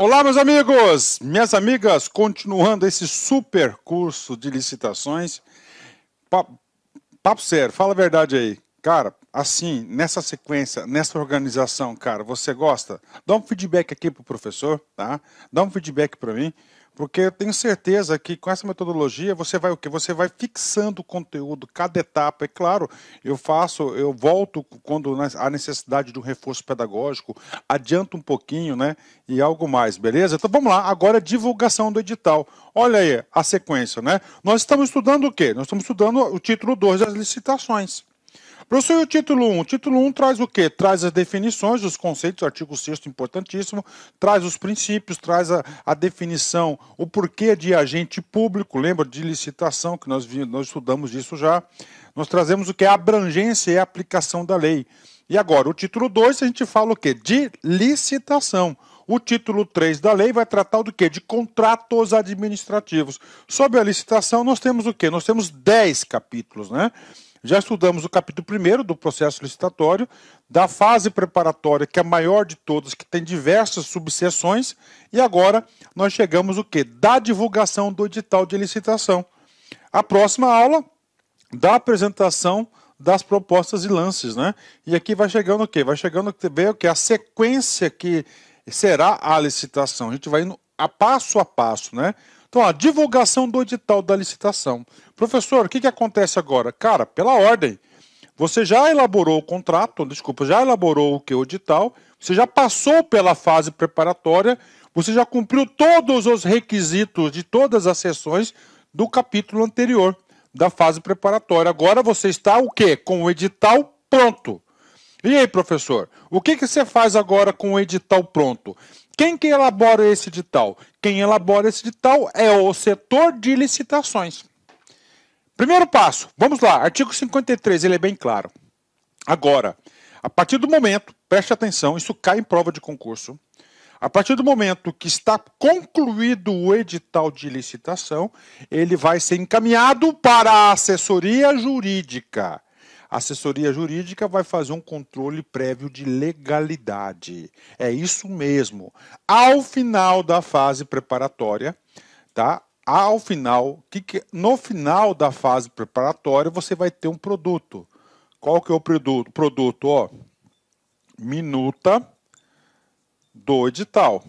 Olá, meus amigos, minhas amigas, continuando esse super curso de licitações. Papo, papo, sério, fala a verdade aí. Cara, assim, nessa sequência, nessa organização, cara, você gosta? Dá um feedback aqui pro professor, tá? Dá um feedback para mim. Porque eu tenho certeza que com essa metodologia você vai o que? Você vai fixando o conteúdo, cada etapa. É claro, eu faço, eu volto quando né, há necessidade de um reforço pedagógico, adianto um pouquinho, né? E algo mais, beleza? Então vamos lá, agora divulgação do edital. Olha aí a sequência, né? Nós estamos estudando o quê? Nós estamos estudando o título 2 das licitações. Professor, e o título 1? O título 1 traz o quê? Traz as definições dos conceitos, artigo 6 importantíssimo, traz os princípios, traz a, a definição, o porquê de agente público, lembra de licitação, que nós, nós estudamos isso já. Nós trazemos o que é abrangência e aplicação da lei. E agora, o título 2, a gente fala o quê? De licitação. O título 3 da lei vai tratar do quê? De contratos administrativos. Sobre a licitação, nós temos o quê? Nós temos 10 capítulos, né? Já estudamos o capítulo 1 do processo licitatório, da fase preparatória, que é a maior de todas, que tem diversas subseções, e agora nós chegamos o que? Da divulgação do edital de licitação. A próxima aula da apresentação das propostas e lances, né? E aqui vai chegando o quê? Vai chegando o que a sequência que será a licitação. A gente vai indo a passo a passo, né? Então, a divulgação do edital da licitação. Professor, o que, que acontece agora? Cara, pela ordem. Você já elaborou o contrato, desculpa, já elaborou o que o edital, você já passou pela fase preparatória, você já cumpriu todos os requisitos de todas as sessões do capítulo anterior da fase preparatória. Agora você está o quê? Com o edital pronto. E aí, professor, o que, que você faz agora com o edital pronto? Quem que elabora esse edital? Quem elabora esse edital é o setor de licitações. Primeiro passo, vamos lá, artigo 53, ele é bem claro. Agora, a partir do momento, preste atenção, isso cai em prova de concurso. A partir do momento que está concluído o edital de licitação, ele vai ser encaminhado para a assessoria jurídica assessoria jurídica vai fazer um controle prévio de legalidade. É isso mesmo. Ao final da fase preparatória, tá? Ao final, que, que no final da fase preparatória você vai ter um produto. Qual que é o produto? Produto, ó, minuta do edital.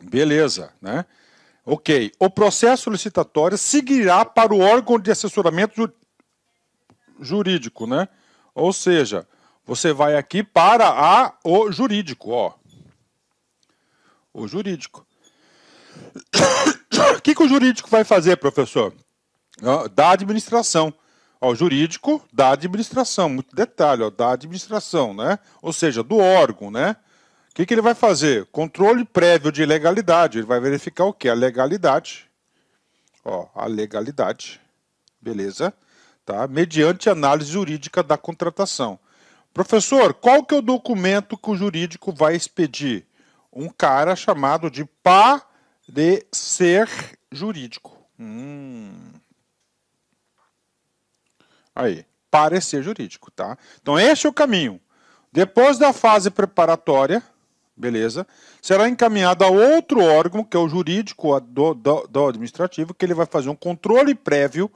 Beleza, né? Ok. O processo licitatório seguirá para o órgão de assessoramento jurídico, né? Ou seja, você vai aqui para a, o jurídico, ó. O jurídico. O que, que o jurídico vai fazer, professor? Da administração. Ó, jurídico da administração, muito detalhe, ó, da administração, né? Ou seja, do órgão, né? O que, que ele vai fazer? Controle prévio de legalidade. Ele vai verificar o que? A legalidade. Ó, a legalidade. Beleza? tá? mediante análise jurídica da contratação. Professor, qual que é o documento que o jurídico vai expedir? Um cara chamado de parecer jurídico. Hum. Aí, parecer jurídico, tá? Então este é o caminho. Depois da fase preparatória, beleza, será encaminhado a outro órgão, que é o jurídico do, do, do administrativo, que ele vai fazer um controle prévio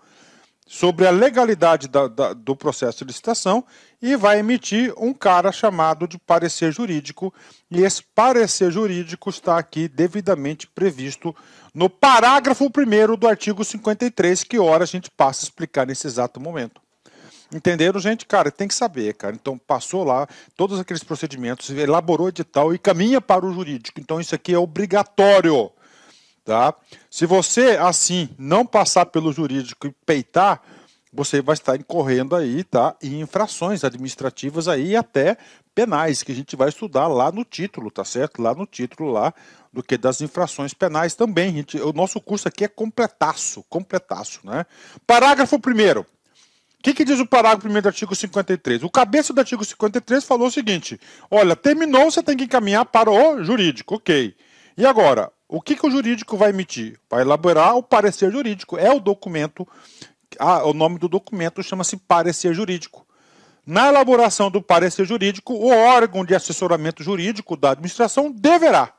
sobre a legalidade da, da, do processo de licitação e vai emitir um cara chamado de parecer jurídico. E esse parecer jurídico está aqui devidamente previsto no parágrafo 1 do artigo 53, que hora a gente passa a explicar nesse exato momento. Entenderam, gente? Cara, tem que saber, cara. Então, passou lá todos aqueles procedimentos, elaborou edital e caminha para o jurídico. Então, isso aqui é obrigatório. Tá? Se você, assim, não passar pelo jurídico e peitar, você vai estar incorrendo aí, tá? Em infrações administrativas aí até penais, que a gente vai estudar lá no título, tá certo? Lá no título lá do que das infrações penais também. Gente, o nosso curso aqui é completaço, completaço, né? Parágrafo primeiro. O que, que diz o parágrafo primeiro do artigo 53? O cabeça do artigo 53 falou o seguinte: olha, terminou, você tem que encaminhar para o jurídico, ok. E agora, o que, que o jurídico vai emitir? Vai elaborar o parecer jurídico. É o documento. Ah, o nome do documento chama-se parecer jurídico. Na elaboração do parecer jurídico, o órgão de assessoramento jurídico da administração deverá,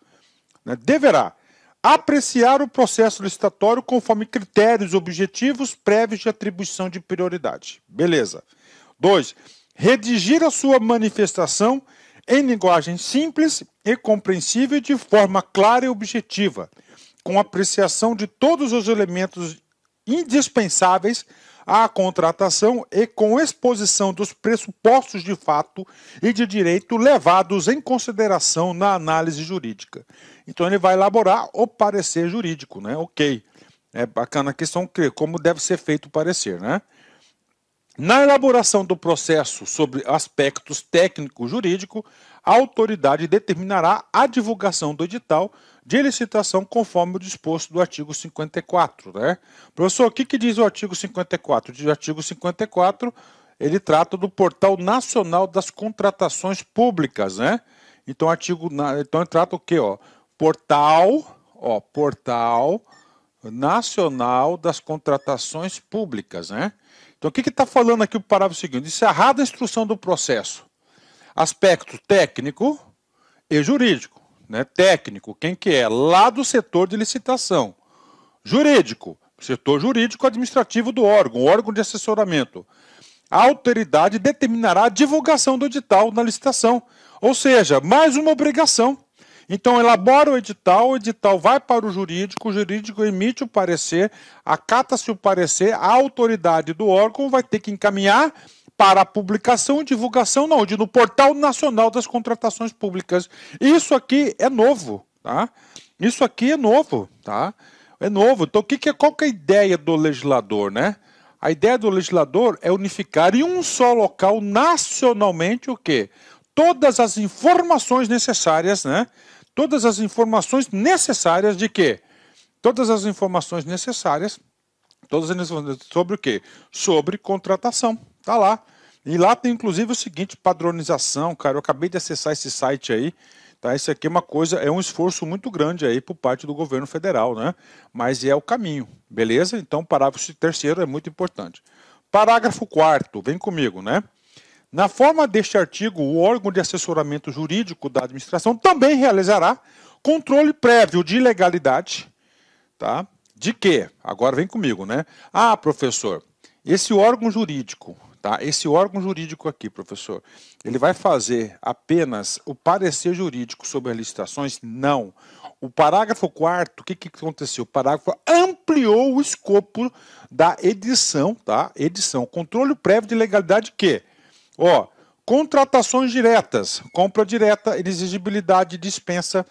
né, deverá apreciar o processo licitatório conforme critérios objetivos prévios de atribuição de prioridade. Beleza. Dois, redigir a sua manifestação em linguagem simples e compreensível de forma clara e objetiva, com apreciação de todos os elementos indispensáveis à contratação e com exposição dos pressupostos de fato e de direito levados em consideração na análise jurídica. Então ele vai elaborar o parecer jurídico, né? OK. É bacana a questão como deve ser feito o parecer, né? Na elaboração do processo sobre aspectos técnico-jurídico, a autoridade determinará a divulgação do edital de licitação conforme o disposto do artigo 54. Né? Professor, o que, que diz o artigo 54? O artigo 54 ele trata do Portal Nacional das Contratações Públicas. Né? Então, artigo, então ele trata o quê? Ó? Portal, ó, Portal Nacional das Contratações Públicas. Né? Então, o que está falando aqui o parágrafo seguinte? Encerrada é a instrução do processo, aspecto técnico e jurídico. Né? Técnico, quem que é? Lá do setor de licitação. Jurídico, setor jurídico administrativo do órgão, órgão de assessoramento. A autoridade determinará a divulgação do edital na licitação. Ou seja, mais uma obrigação então, elabora o edital, o edital vai para o jurídico, o jurídico emite o parecer, acata-se o parecer, a autoridade do órgão vai ter que encaminhar para a publicação e divulgação na onde? No Portal Nacional das Contratações Públicas. Isso aqui é novo, tá? Isso aqui é novo, tá? É novo. Então, o que, que é, qual que é a ideia do legislador, né? A ideia do legislador é unificar em um só local, nacionalmente, o quê? Todas as informações necessárias, né? todas as informações necessárias de quê? Todas as informações necessárias, todas as sobre o quê? Sobre contratação. Tá lá. E lá tem inclusive o seguinte, padronização, cara, eu acabei de acessar esse site aí, tá? Isso aqui é uma coisa, é um esforço muito grande aí por parte do governo federal, né? Mas é o caminho, beleza? Então, parágrafo terceiro é muito importante. Parágrafo quarto, vem comigo, né? Na forma deste artigo, o órgão de assessoramento jurídico da administração também realizará controle prévio de legalidade, tá? De quê? Agora vem comigo, né? Ah, professor, esse órgão jurídico, tá? Esse órgão jurídico aqui, professor, ele vai fazer apenas o parecer jurídico sobre as licitações? Não. O parágrafo 4 o que, que aconteceu? O parágrafo ampliou o escopo da edição, tá? Edição, controle prévio de legalidade que Ó, contratações diretas, compra direta, exigibilidade, dispensa,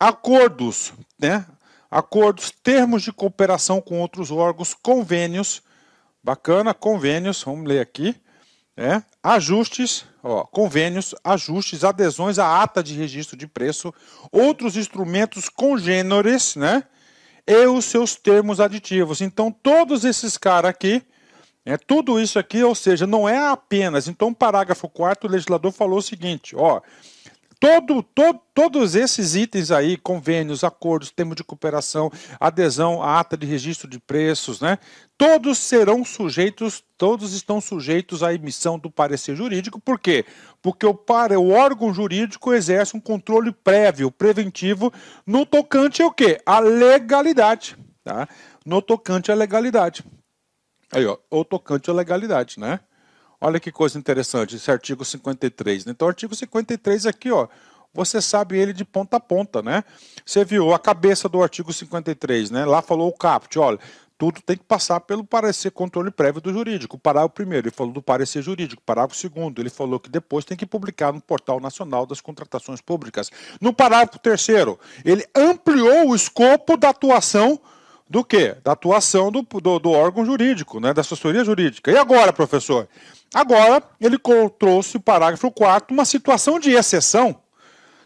acordos, né? Acordos, termos de cooperação com outros órgãos, convênios, bacana, convênios, vamos ler aqui, né? Ajustes, ó, convênios, ajustes, adesões à ata de registro de preço, outros instrumentos congêneres, né? E os seus termos aditivos. Então, todos esses caras aqui, é, tudo isso aqui, ou seja, não é apenas. Então, parágrafo 4, o legislador falou o seguinte: ó, todo, todo, todos esses itens aí, convênios, acordos, termo de cooperação, adesão, ata de registro de preços, né? Todos serão sujeitos, todos estão sujeitos à emissão do parecer jurídico. Por quê? Porque o, para, o órgão jurídico exerce um controle prévio, preventivo, no tocante ao quê? A legalidade, tá? No tocante à legalidade. Aí, ó, ou tocante à legalidade, né? Olha que coisa interessante, esse artigo 53. Né? Então, artigo 53 aqui, ó, você sabe ele de ponta a ponta, né? Você viu a cabeça do artigo 53, né? Lá falou o caput, olha, tudo tem que passar pelo parecer controle prévio do jurídico. Parágrafo primeiro, ele falou do parecer jurídico. Parágrafo segundo, ele falou que depois tem que publicar no Portal Nacional das Contratações Públicas. No parágrafo terceiro, ele ampliou o escopo da atuação do que? Da atuação do, do, do, órgão jurídico, né? da assessoria jurídica. E agora, professor? Agora, ele trouxe o parágrafo 4, uma situação de exceção,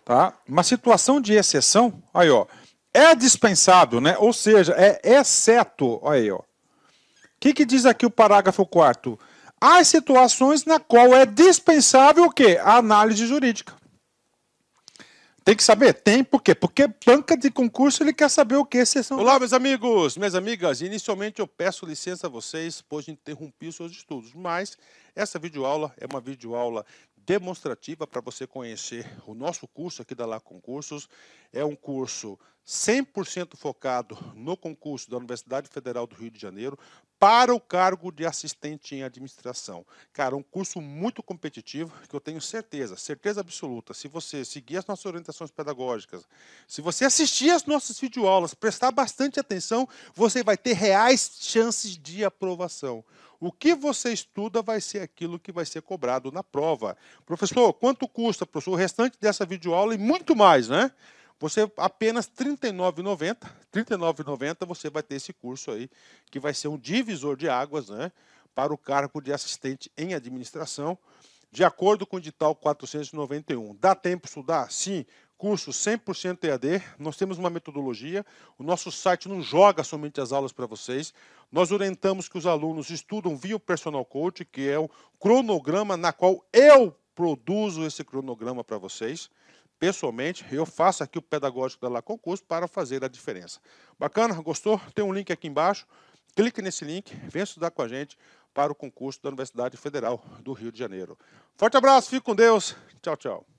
tá? uma situação de exceção, aí ó, é dispensável, né? ou seja, é exceto, aí ó. O que, que diz aqui o parágrafo 4? As situações na qual é dispensável o quê? A análise jurídica. Tem que saber? Tem, por quê? Porque banca de concurso ele quer saber o que vocês são. Olá, meus amigos, minhas amigas. Inicialmente eu peço licença a vocês, pois interrompi os seus estudos, mas essa videoaula é uma videoaula demonstrativa para você conhecer o nosso curso aqui da La Concursos. É um curso 100% focado no concurso da Universidade Federal do Rio de Janeiro para o cargo de assistente em administração. Cara, um curso muito competitivo que eu tenho certeza, certeza absoluta, se você seguir as nossas orientações pedagógicas, se você assistir as nossas videoaulas, prestar bastante atenção, você vai ter reais chances de aprovação. O que você estuda vai ser aquilo que vai ser cobrado na prova. Professor, quanto custa, professor, o restante dessa videoaula e muito mais, né? Você apenas R$ 39,90, 39,90 você vai ter esse curso aí, que vai ser um divisor de águas, né, para o cargo de assistente em administração, de acordo com o edital 491. Dá tempo estudar? Sim curso 100% EAD, nós temos uma metodologia, o nosso site não joga somente as aulas para vocês, nós orientamos que os alunos estudam via o Personal Coach, que é o cronograma na qual eu produzo esse cronograma para vocês. Pessoalmente, eu faço aqui o pedagógico da lá Concurso para fazer a diferença. Bacana? Gostou? Tem um link aqui embaixo. Clique nesse link, vem estudar com a gente para o concurso da Universidade Federal do Rio de Janeiro. Forte abraço, fique com Deus. Tchau, tchau.